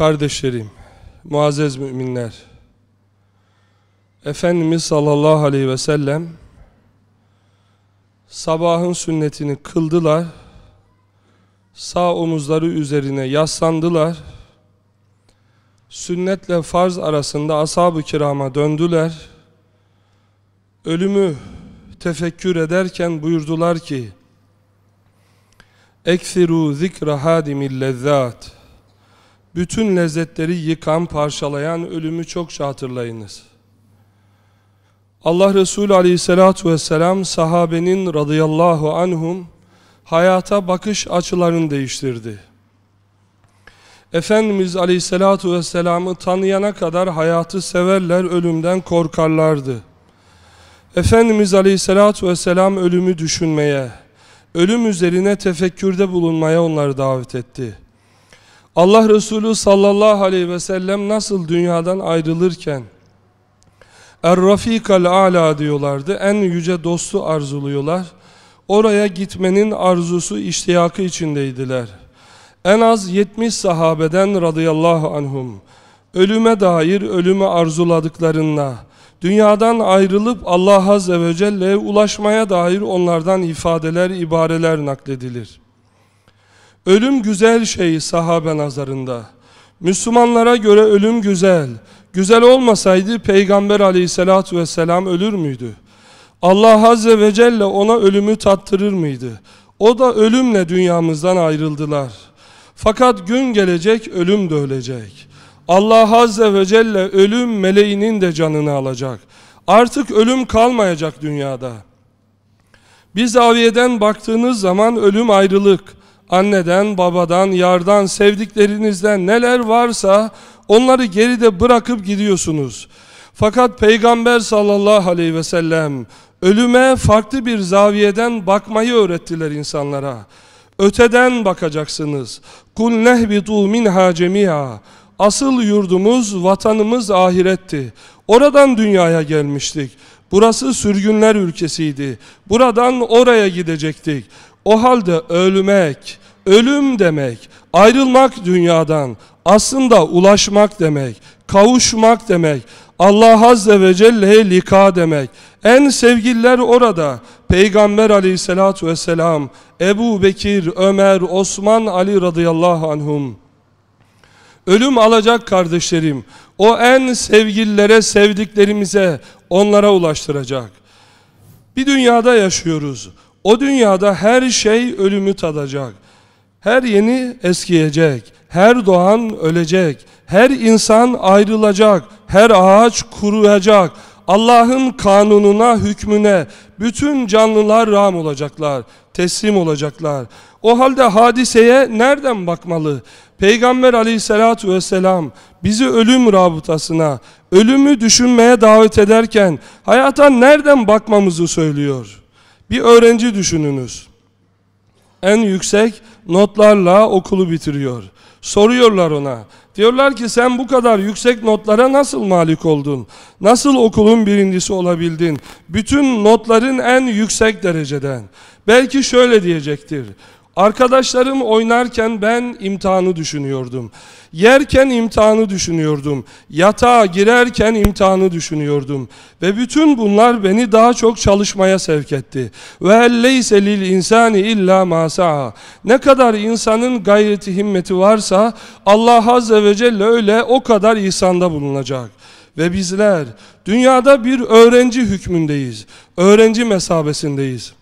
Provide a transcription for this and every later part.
Kardeşlerim, muazzez müminler, Efendimiz sallallahu aleyhi ve sellem sabahın sünnetini kıldılar, sağ omuzları üzerine yaslandılar, sünnetle farz arasında ashab-ı kirama döndüler, ölümü tefekkür ederken buyurdular ki, Ekfiru zikra hadimil lezzat.'' bütün lezzetleri yıkan, parçalayan ölümü çokça hatırlayınız. Allah Resulü aleyhissalatu vesselam sahabenin radıyallahu anhum hayata bakış açılarını değiştirdi. Efendimiz aleyhissalatu vesselamı tanıyana kadar hayatı severler, ölümden korkarlardı. Efendimiz aleyhissalatu vesselam ölümü düşünmeye, ölüm üzerine tefekkürde bulunmaya onları davet etti. Allah Resulü sallallahu aleyhi ve sellem nasıl dünyadan ayrılırken Er-Rafikal Ala diyorlardı. En yüce dostu arzuluyorlar. Oraya gitmenin arzusu iştiyakı içindeydiler. En az 70 sahabeden radıyallahu anhum ölüme dair ölümü arzuladıklarında dünyadan ayrılıp Allah Azze ve Celle'ye ulaşmaya dair onlardan ifadeler, ibareler nakledilir. Ölüm güzel şey sahabe nazarında. Müslümanlara göre ölüm güzel. Güzel olmasaydı Peygamber aleyhissalatü vesselam ölür müydü? Allah Azze ve Celle ona ölümü tattırır mıydı? O da ölümle dünyamızdan ayrıldılar. Fakat gün gelecek ölüm de ölecek. Allah Azze ve Celle ölüm meleğinin de canını alacak. Artık ölüm kalmayacak dünyada. Bir zaviyeden baktığınız zaman ölüm ayrılık, anneden, babadan, yardan, sevdiklerinizden neler varsa onları geride bırakıp gidiyorsunuz. Fakat Peygamber sallallahu aleyhi ve sellem ölüme farklı bir zaviyeden bakmayı öğrettiler insanlara. Öteden bakacaksınız. Kul nehbitu minha cemia. Asıl yurdumuz, vatanımız ahiretti. Oradan dünyaya gelmiştik. Burası sürgünler ülkesiydi. Buradan oraya gidecektik. O halde ölmek, Ölüm demek, ayrılmak dünyadan aslında ulaşmak demek, kavuşmak demek. Allah Azze ve Celle'ye lika demek. En sevgililer orada. Peygamber aleyhissalatu vesselam, Ebu Bekir, Ömer, Osman, Ali radıyallahu anhum. Ölüm alacak kardeşlerim. O en sevgililere, sevdiklerimize, onlara ulaştıracak. Bir dünyada yaşıyoruz. O dünyada her şey ölümü tadacak. Her yeni eskiyecek, her doğan ölecek, her insan ayrılacak, her ağaç kuruyacak. Allah'ın kanununa, hükmüne bütün canlılar ram olacaklar, teslim olacaklar. O halde hadiseye nereden bakmalı? Peygamber aleyhissalatu vesselam bizi ölüm rabıtasına, ölümü düşünmeye davet ederken hayata nereden bakmamızı söylüyor. Bir öğrenci düşününüz. En yüksek notlarla okulu bitiriyor. Soruyorlar ona. Diyorlar ki sen bu kadar yüksek notlara nasıl malik oldun? Nasıl okulun birincisi olabildin? Bütün notların en yüksek dereceden. Belki şöyle diyecektir. Arkadaşlarım oynarken ben imtihanı düşünüyordum. Yerken imtihanı düşünüyordum. Yatağa girerken imtihanı düşünüyordum. Ve bütün bunlar beni daha çok çalışmaya sevk etti. Ve elleyse lil insani illa masaha. Ne kadar insanın gayreti himmeti varsa Allah Azze ve Celle öyle o kadar ihsanda bulunacak. Ve bizler dünyada bir öğrenci hükmündeyiz. Öğrenci mesabesindeyiz.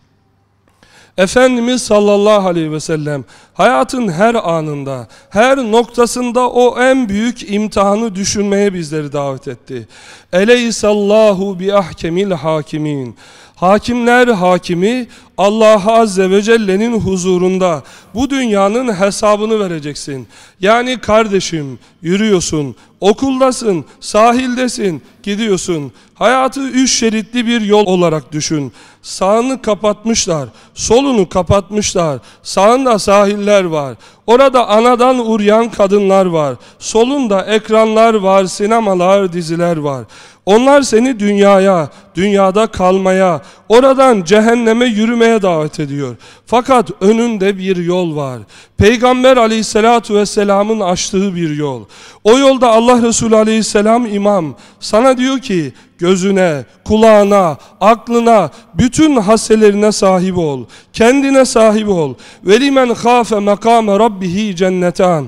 Efendimiz sallallahu aleyhi ve sellem hayatın her anında, her noktasında o en büyük imtihanı düşünmeye bizleri davet etti. Eleysallahu bi ahkemil hakimin. Hakimler hakimi, Allah Azze ve Celle'nin huzurunda bu dünyanın hesabını vereceksin. Yani kardeşim yürüyorsun, okuldasın, sahildesin, gidiyorsun. Hayatı üç şeritli bir yol olarak düşün. Sağını kapatmışlar, solunu kapatmışlar. Sağında sahiller var. Orada anadan uryan kadınlar var. Solunda ekranlar var, sinemalar, diziler var. Onlar seni dünyaya, dünyada kalmaya, oradan cehenneme yürümeye davet ediyor. Fakat önünde bir yol var. Peygamber aleyhissalatu vesselamın açtığı bir yol. O yolda Allah Resulü aleyhisselam imam sana diyor ki gözüne, kulağına, aklına, bütün haselerine sahip ol. Kendine sahip ol. Velimen khafe makame rabbihi cennetan.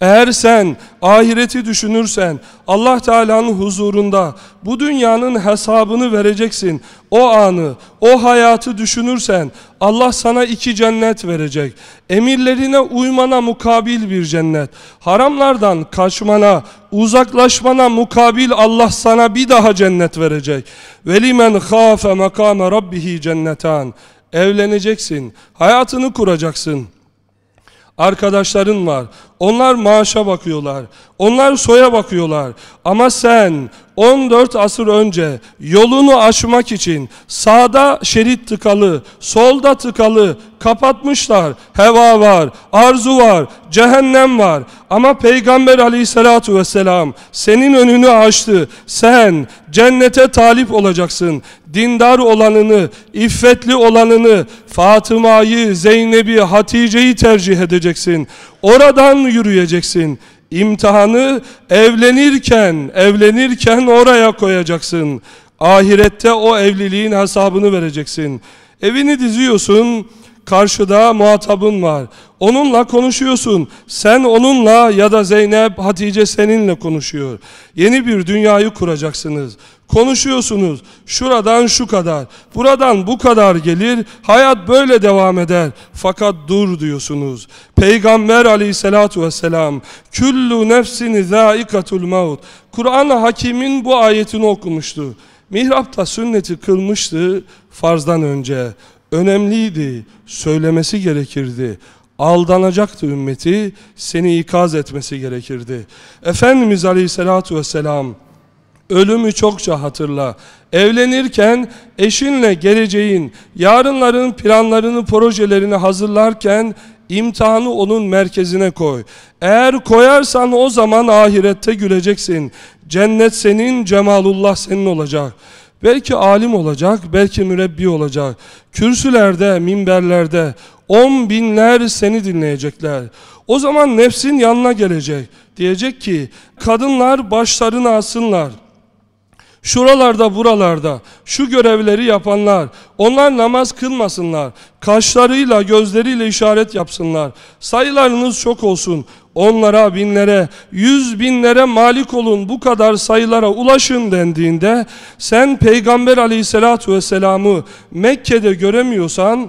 Eğer sen ahireti düşünürsen Allah Teala'nın huzurunda bu dünyanın hesabını vereceksin. O anı, o hayatı düşünürsen Allah sana iki cennet verecek. Emirlerine uymana mukabil bir cennet. Haramlardan kaçmana, uzaklaşmana mukabil Allah sana bir daha cennet verecek. Velimen khafe makame rabbihi cennetan. Evleneceksin, hayatını kuracaksın arkadaşların var. Onlar maaşa bakıyorlar. Onlar soya bakıyorlar. Ama sen 14 asır önce yolunu aşmak için sağda şerit tıkalı, solda tıkalı kapatmışlar. Heva var, arzu var, cehennem var. Ama Peygamber aleyhissalatu vesselam senin önünü açtı. Sen cennete talip olacaksın. Dindar olanını, iffetli olanını, Fatıma'yı, Zeynep'i, Hatice'yi tercih edeceksin. Oradan yürüyeceksin. İmtihanı evlenirken, evlenirken oraya koyacaksın. Ahirette o evliliğin hesabını vereceksin. Evini diziyorsun, Karşıda muhatabın var. Onunla konuşuyorsun. Sen onunla ya da Zeynep, Hatice seninle konuşuyor. Yeni bir dünyayı kuracaksınız. Konuşuyorsunuz. Şuradan şu kadar, buradan bu kadar gelir. Hayat böyle devam eder. Fakat dur diyorsunuz. Peygamber aleyhissalatu vesselam Küllü nefsini zâikatul maut Kur'an-ı Hakim'in bu ayetini okumuştu. Mihrapta sünneti kılmıştı farzdan önce önemliydi, söylemesi gerekirdi. Aldanacaktı ümmeti, seni ikaz etmesi gerekirdi. Efendimiz Aleyhisselatü Vesselam, ölümü çokça hatırla. Evlenirken eşinle geleceğin, yarınların planlarını, projelerini hazırlarken imtihanı onun merkezine koy. Eğer koyarsan o zaman ahirette güleceksin. Cennet senin, cemalullah senin olacak. Belki alim olacak, belki mürebbi olacak. Kürsülerde, minberlerde on binler seni dinleyecekler. O zaman nefsin yanına gelecek. Diyecek ki kadınlar başlarını asınlar. Şuralarda buralarda şu görevleri yapanlar onlar namaz kılmasınlar. Kaşlarıyla gözleriyle işaret yapsınlar. Sayılarınız çok olsun onlara, binlere, yüz binlere malik olun bu kadar sayılara ulaşın dendiğinde sen Peygamber aleyhissalatu vesselam'ı Mekke'de göremiyorsan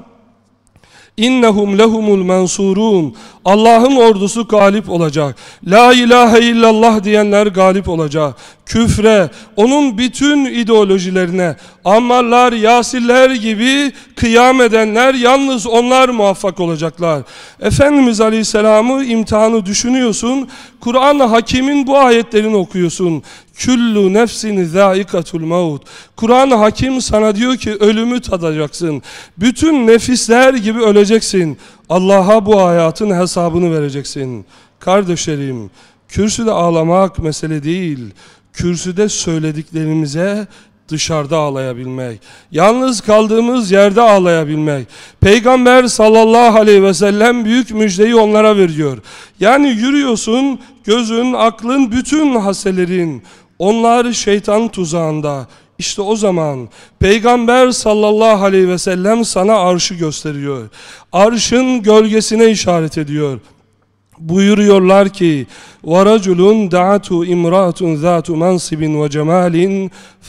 İnnehum lehumul mensurun. Allah'ın ordusu galip olacak. La ilahe illallah diyenler galip olacak. Küfre, onun bütün ideolojilerine, Ammarlar, Yasiller gibi kıyam edenler yalnız onlar muvaffak olacaklar. Efendimiz Aleyhisselam'ı imtihanı düşünüyorsun. Kur'an-ı Hakim'in bu ayetlerini okuyorsun. Küllü nefsini zâikatul maut. Kur'an-ı Hakim sana diyor ki ölümü tadacaksın. Bütün nefisler gibi öleceksin. Allah'a bu hayatın hesabını vereceksin. Kardeşlerim, kürsüde ağlamak mesele değil. Kürsüde söylediklerimize dışarıda ağlayabilmek, yalnız kaldığımız yerde ağlayabilmek. Peygamber sallallahu aleyhi ve sellem büyük müjdeyi onlara veriyor. Yani yürüyorsun, gözün, aklın, bütün haselerin onlar şeytan tuzağında. İşte o zaman Peygamber sallallahu aleyhi ve sellem sana arşı gösteriyor. Arşın gölgesine işaret ediyor. Buyuruyorlar ki ورجل دعته امرأة ذات منصب وجمال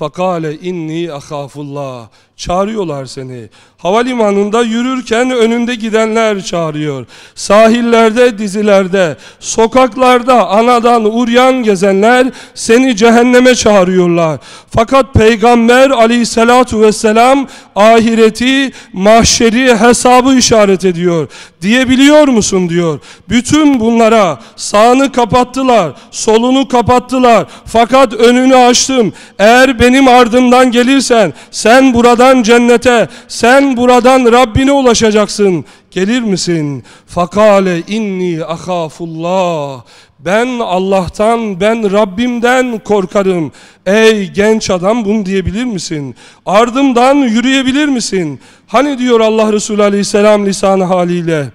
فقال inni akhafullah çağırıyorlar seni. Havalimanında yürürken önünde gidenler çağırıyor. Sahillerde, dizilerde, sokaklarda anadan uryan gezenler seni cehenneme çağırıyorlar. Fakat Peygamber aleyhissalatu vesselam ahireti, mahşeri, hesabı işaret ediyor. Diyebiliyor musun diyor. Bütün bunlara sağını kapat kapattılar, solunu kapattılar. Fakat önünü açtım. Eğer benim ardımdan gelirsen sen buradan cennete, sen buradan Rabbine ulaşacaksın. Gelir misin? Fakale inni akafullah. Ben Allah'tan, ben Rabbimden korkarım. Ey genç adam bunu diyebilir misin? Ardımdan yürüyebilir misin? Hani diyor Allah Resulü Aleyhisselam lisan haliyle.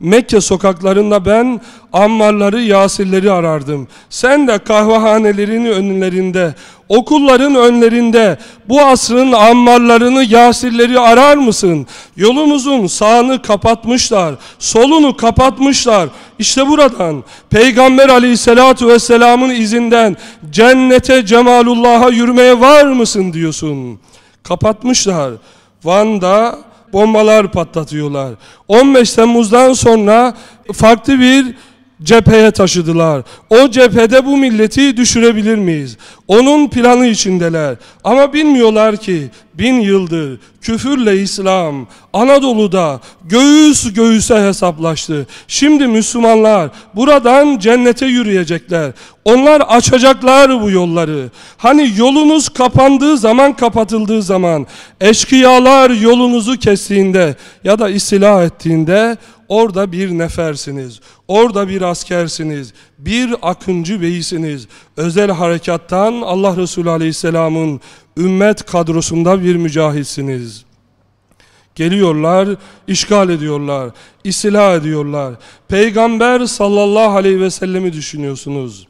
Mekke sokaklarında ben ammarları, yasirleri arardım. Sen de kahvehanelerin önlerinde, okulların önlerinde bu asrın ammarlarını, yasirleri arar mısın? Yolumuzun sağını kapatmışlar, solunu kapatmışlar. İşte buradan Peygamber aleyhissalatu vesselamın izinden cennete, cemalullah'a yürümeye var mısın diyorsun. Kapatmışlar. Van'da bombalar patlatıyorlar. 15 Temmuz'dan sonra farklı bir cepheye taşıdılar. O cephede bu milleti düşürebilir miyiz? Onun planı içindeler. Ama bilmiyorlar ki bin yıldır küfürle İslam Anadolu'da göğüs göğüse hesaplaştı. Şimdi Müslümanlar buradan cennete yürüyecekler. Onlar açacaklar bu yolları. Hani yolunuz kapandığı zaman kapatıldığı zaman eşkıyalar yolunuzu kestiğinde ya da istila ettiğinde orada bir nefersiniz. Orada bir askersiniz bir akıncı beyisiniz, Özel harekattan Allah Resulü Aleyhisselam'ın ümmet kadrosunda bir mücahitsiniz. Geliyorlar, işgal ediyorlar, istila ediyorlar. Peygamber sallallahu aleyhi ve sellemi düşünüyorsunuz.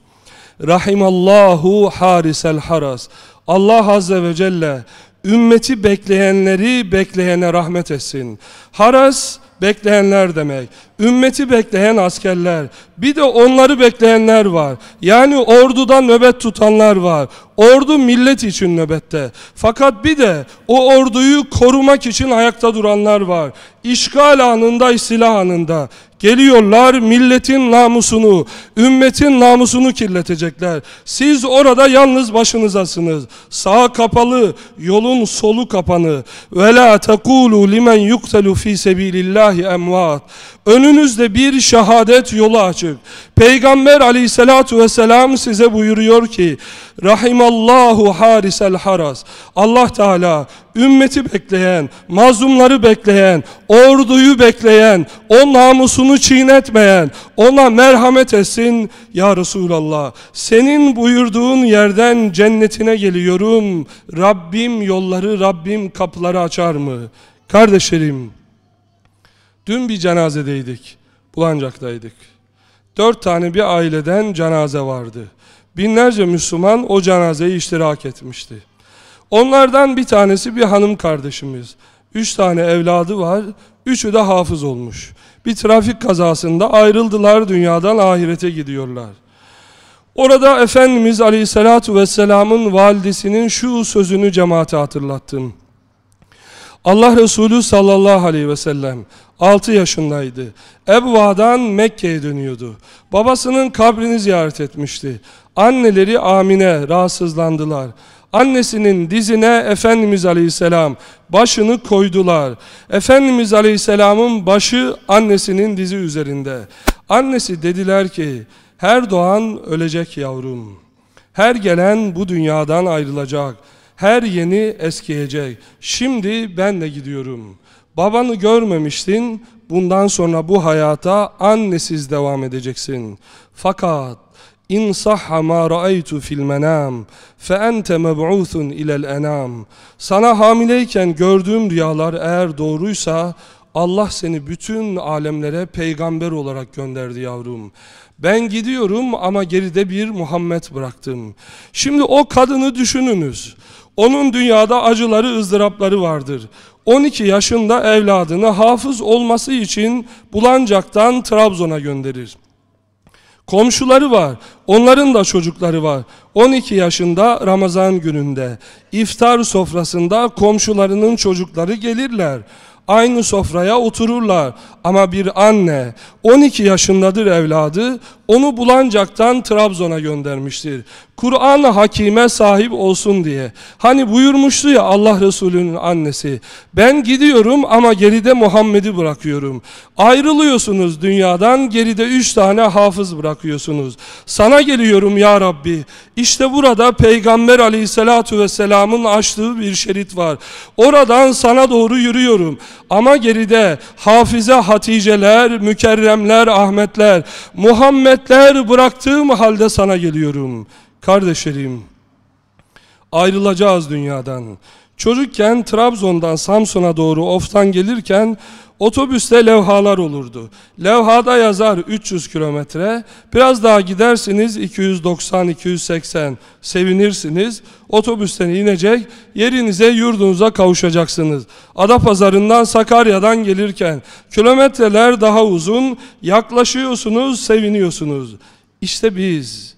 Rahimallahu harisel haras. Allah azze ve celle ümmeti bekleyenleri bekleyene rahmet etsin. Haras bekleyenler demek. Ümmeti bekleyen askerler. Bir de onları bekleyenler var. Yani orduda nöbet tutanlar var. Ordu millet için nöbette. Fakat bir de o orduyu korumak için ayakta duranlar var. İşgal anında, silah anında. Geliyorlar milletin namusunu, ümmetin namusunu kirletecekler. Siz orada yalnız başınızasınız. Sağ kapalı, yolun solu kapanı. Ve la tekulu limen yuktelu fi sebilillahi emvat. Önünüzde bir şehadet yolu açık. Peygamber aleyhissalatu vesselam size buyuruyor ki Rahimallahu harisel haras Allah Teala ümmeti bekleyen, mazlumları bekleyen, orduyu bekleyen, o namusunu çiğnetmeyen, ona merhamet etsin ya Resulallah. Senin buyurduğun yerden cennetine geliyorum. Rabbim yolları, Rabbim kapıları açar mı? Kardeşlerim, dün bir cenazedeydik, Bulancak'taydık. Dört tane bir aileden cenaze vardı. Binlerce Müslüman o cenazeyi iştirak etmişti. Onlardan bir tanesi bir hanım kardeşimiz. Üç tane evladı var, üçü de hafız olmuş. Bir trafik kazasında ayrıldılar dünyadan ahirete gidiyorlar. Orada Efendimiz Aleyhisselatu Vesselam'ın validesinin şu sözünü cemaate hatırlattım. Allah Resulü sallallahu aleyhi ve sellem 6 yaşındaydı. Ebva'dan Mekke'ye dönüyordu. Babasının kabrini ziyaret etmişti. Anneleri Amine rahatsızlandılar. Annesinin dizine Efendimiz Aleyhisselam başını koydular. Efendimiz Aleyhisselam'ın başı annesinin dizi üzerinde. Annesi dediler ki her doğan ölecek yavrum. Her gelen bu dünyadan ayrılacak. Her yeni eskiyecek. Şimdi ben de gidiyorum.'' Babanı görmemiştin, bundan sonra bu hayata annesiz devam edeceksin. Fakat in sahha ma ra'aytu fil menam fe ente meb'uthun ilel enam. Sana hamileyken gördüğüm rüyalar eğer doğruysa Allah seni bütün alemlere peygamber olarak gönderdi yavrum. Ben gidiyorum ama geride bir Muhammed bıraktım. Şimdi o kadını düşününüz. Onun dünyada acıları, ızdırapları vardır. 12 yaşında evladını hafız olması için Bulancak'tan Trabzon'a gönderir. Komşuları var, onların da çocukları var. 12 yaşında Ramazan gününde iftar sofrasında komşularının çocukları gelirler aynı sofraya otururlar. Ama bir anne 12 yaşındadır evladı onu Bulancak'tan Trabzon'a göndermiştir kuran Hakime sahip olsun diye. Hani buyurmuştu ya Allah Resulü'nün annesi. Ben gidiyorum ama geride Muhammed'i bırakıyorum. Ayrılıyorsunuz dünyadan geride üç tane hafız bırakıyorsunuz. Sana geliyorum ya Rabbi. İşte burada Peygamber aleyhissalatu vesselamın açtığı bir şerit var. Oradan sana doğru yürüyorum. Ama geride hafize Haticeler, mükerremler, Ahmetler, Muhammedler bıraktığım halde sana geliyorum.'' Kardeşlerim, ayrılacağız dünyadan. Çocukken Trabzon'dan Samsun'a doğru oftan gelirken otobüste levhalar olurdu. Levhada yazar 300 kilometre, biraz daha gidersiniz 290-280 sevinirsiniz. Otobüsten inecek, yerinize yurdunuza kavuşacaksınız. Adapazarı'ndan Sakarya'dan gelirken kilometreler daha uzun, yaklaşıyorsunuz, seviniyorsunuz. İşte biz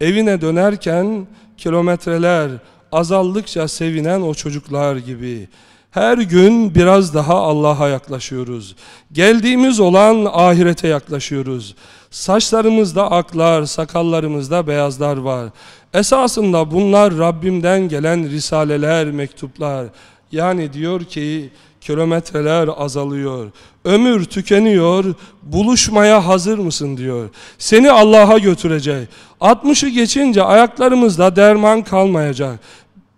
Evine dönerken kilometreler azaldıkça sevinen o çocuklar gibi. Her gün biraz daha Allah'a yaklaşıyoruz. Geldiğimiz olan ahirete yaklaşıyoruz. Saçlarımızda aklar, sakallarımızda beyazlar var. Esasında bunlar Rabbimden gelen risaleler, mektuplar. Yani diyor ki kilometreler azalıyor. Ömür tükeniyor, buluşmaya hazır mısın diyor. Seni Allah'a götürecek. 60'ı geçince ayaklarımızda derman kalmayacak.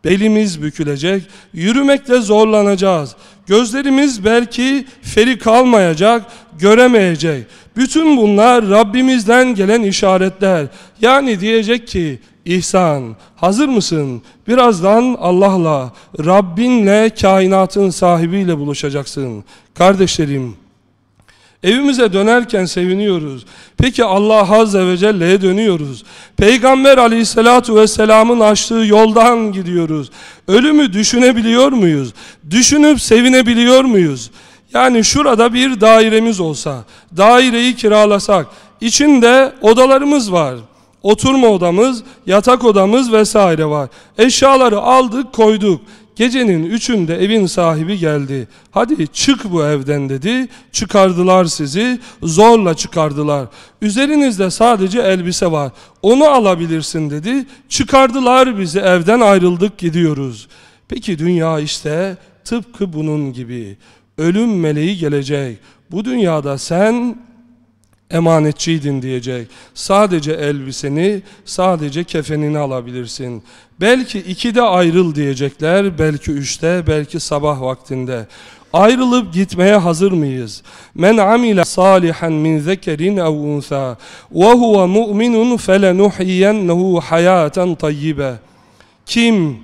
Belimiz bükülecek, yürümekte zorlanacağız. Gözlerimiz belki feri kalmayacak, göremeyecek. Bütün bunlar Rabbimizden gelen işaretler. Yani diyecek ki İhsan, hazır mısın? Birazdan Allah'la, Rabbinle, kainatın sahibiyle buluşacaksın. Kardeşlerim, Evimize dönerken seviniyoruz. Peki Allah Azze ve Celle'ye dönüyoruz. Peygamber Aleyhisselatu Vesselam'ın açtığı yoldan gidiyoruz. Ölümü düşünebiliyor muyuz? Düşünüp sevinebiliyor muyuz? Yani şurada bir dairemiz olsa, daireyi kiralasak, içinde odalarımız var oturma odamız, yatak odamız vesaire var. Eşyaları aldık koyduk. Gecenin üçünde evin sahibi geldi. Hadi çık bu evden dedi. Çıkardılar sizi. Zorla çıkardılar. Üzerinizde sadece elbise var. Onu alabilirsin dedi. Çıkardılar bizi evden ayrıldık gidiyoruz. Peki dünya işte tıpkı bunun gibi. Ölüm meleği gelecek. Bu dünyada sen emanetçiydin diyecek. Sadece elbiseni, sadece kefenini alabilirsin. Belki ikide ayrıl diyecekler, belki üçte, belki sabah vaktinde. Ayrılıp gitmeye hazır mıyız? Men amile salihan min zekerin ev unsa ve huve mu'minun felenuhiyennehu hayaten tayyibe. Kim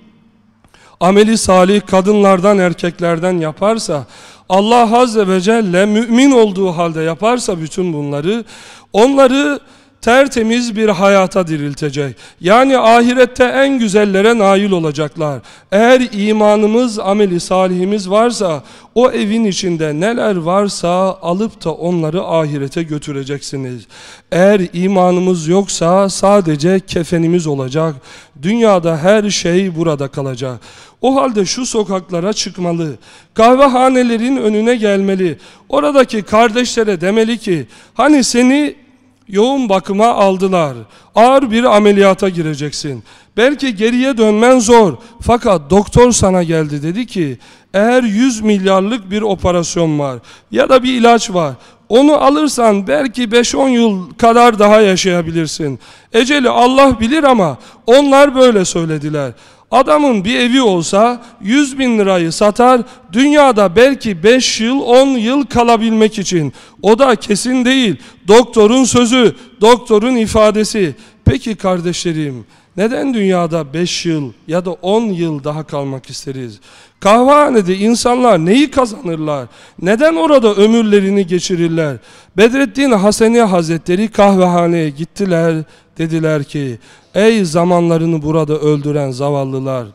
ameli salih kadınlardan erkeklerden yaparsa Allah Azze ve Celle mümin olduğu halde yaparsa bütün bunları onları tertemiz bir hayata diriltecek. Yani ahirette en güzellere nail olacaklar. Eğer imanımız, ameli salihimiz varsa, o evin içinde neler varsa alıp da onları ahirete götüreceksiniz. Eğer imanımız yoksa sadece kefenimiz olacak. Dünyada her şey burada kalacak. O halde şu sokaklara çıkmalı, kahvehanelerin önüne gelmeli, oradaki kardeşlere demeli ki, hani seni Yoğun bakıma aldılar. Ağır bir ameliyata gireceksin. Belki geriye dönmen zor. Fakat doktor sana geldi dedi ki eğer 100 milyarlık bir operasyon var ya da bir ilaç var. Onu alırsan belki 5-10 yıl kadar daha yaşayabilirsin. Eceli Allah bilir ama onlar böyle söylediler. Adamın bir evi olsa 100 bin lirayı satar, dünyada belki 5 yıl 10 yıl kalabilmek için. O da kesin değil. Doktorun sözü, doktorun ifadesi. Peki kardeşlerim, neden dünyada 5 yıl ya da 10 yıl daha kalmak isteriz? Kahvehanede insanlar neyi kazanırlar? Neden orada ömürlerini geçirirler? Bedrettin Haseni Hazretleri kahvehaneye gittiler Dediler ki ey zamanlarını burada öldüren zavallılar.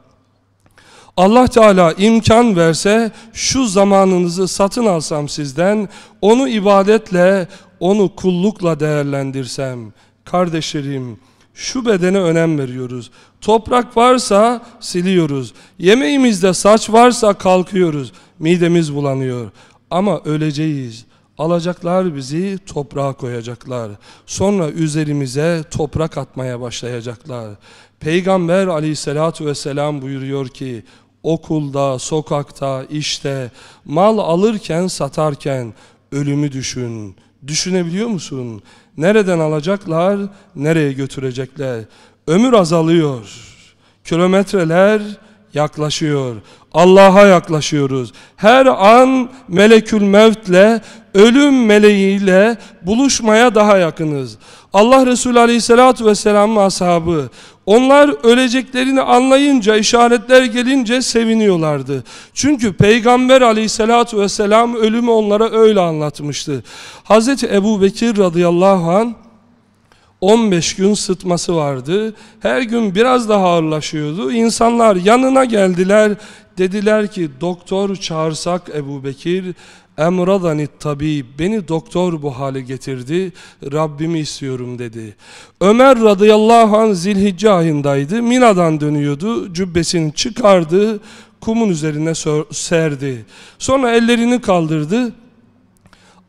Allah Teala imkan verse şu zamanınızı satın alsam sizden onu ibadetle onu kullukla değerlendirsem kardeşlerim şu bedene önem veriyoruz. Toprak varsa siliyoruz. Yemeğimizde saç varsa kalkıyoruz. Midemiz bulanıyor. Ama öleceğiz. Alacaklar bizi toprağa koyacaklar. Sonra üzerimize toprak atmaya başlayacaklar. Peygamber aleyhissalatü vesselam buyuruyor ki okulda, sokakta, işte, mal alırken, satarken ölümü düşün. Düşünebiliyor musun? Nereden alacaklar, nereye götürecekler? Ömür azalıyor. Kilometreler yaklaşıyor. Allah'a yaklaşıyoruz. Her an melekül mevtle, ölüm meleğiyle buluşmaya daha yakınız. Allah Resulü Aleyhisselatü Vesselam'ın ashabı, onlar öleceklerini anlayınca, işaretler gelince seviniyorlardı. Çünkü Peygamber Aleyhisselatü Vesselam ölümü onlara öyle anlatmıştı. Hz. Ebu Bekir radıyallahu anh, 15 gün sıtması vardı. Her gün biraz daha ağırlaşıyordu. İnsanlar yanına geldiler. Dediler ki doktor çağırsak Ebu Bekir emradani tabi beni doktor bu hale getirdi Rabbimi istiyorum dedi. Ömer radıyallahu an zilhicce ayındaydı Mina'dan dönüyordu cübbesini çıkardı kumun üzerine serdi sonra ellerini kaldırdı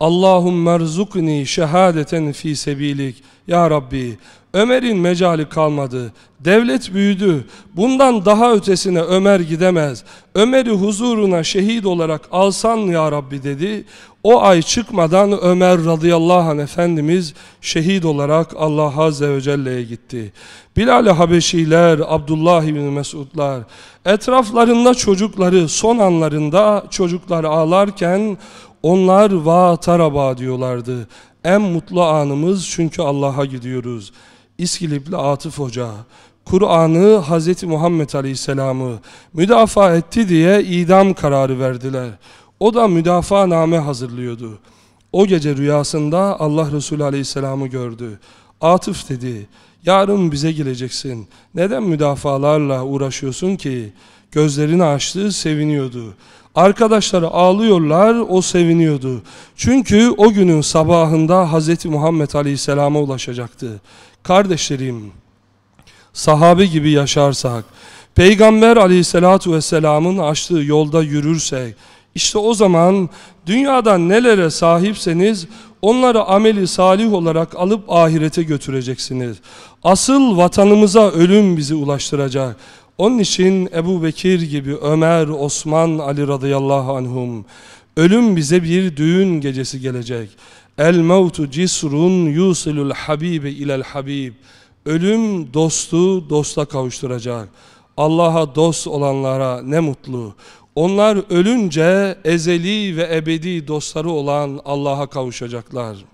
Allahum merzukni şehadeten fi sebilik ya Rabbi Ömer'in mecali kalmadı. Devlet büyüdü. Bundan daha ötesine Ömer gidemez. Ömer'i huzuruna şehit olarak alsan ya Rabbi dedi. O ay çıkmadan Ömer radıyallahu anh Efendimiz şehit olarak Allah Azze ve Celle'ye gitti. Bilal-i Habeşiler, Abdullah ibn Mesudlar, etraflarında çocukları son anlarında çocuklar ağlarken onlar va taraba diyorlardı. En mutlu anımız çünkü Allah'a gidiyoruz. İskilipli Atıf Hoca, Kur'an'ı Hz. Muhammed Aleyhisselam'ı müdafaa etti diye idam kararı verdiler. O da müdafaa name hazırlıyordu. O gece rüyasında Allah Resulü Aleyhisselam'ı gördü. Atıf dedi, yarın bize geleceksin. Neden müdafalarla uğraşıyorsun ki? Gözlerini açtı, seviniyordu. Arkadaşları ağlıyorlar, o seviniyordu. Çünkü o günün sabahında Hz. Muhammed Aleyhisselam'a ulaşacaktı. Kardeşlerim, sahabe gibi yaşarsak, Peygamber Aleyhisselatu Vesselam'ın açtığı yolda yürürsek, işte o zaman dünyadan nelere sahipseniz onları ameli salih olarak alıp ahirete götüreceksiniz. Asıl vatanımıza ölüm bizi ulaştıracak. Onun için Ebu Bekir gibi Ömer, Osman, Ali radıyallahu anhum ölüm bize bir düğün gecesi gelecek. El mevtu cisrun yusilul habibi ilel habib. Ölüm dostu dosta kavuşturacak. Allah'a dost olanlara ne mutlu. Onlar ölünce ezeli ve ebedi dostları olan Allah'a kavuşacaklar.''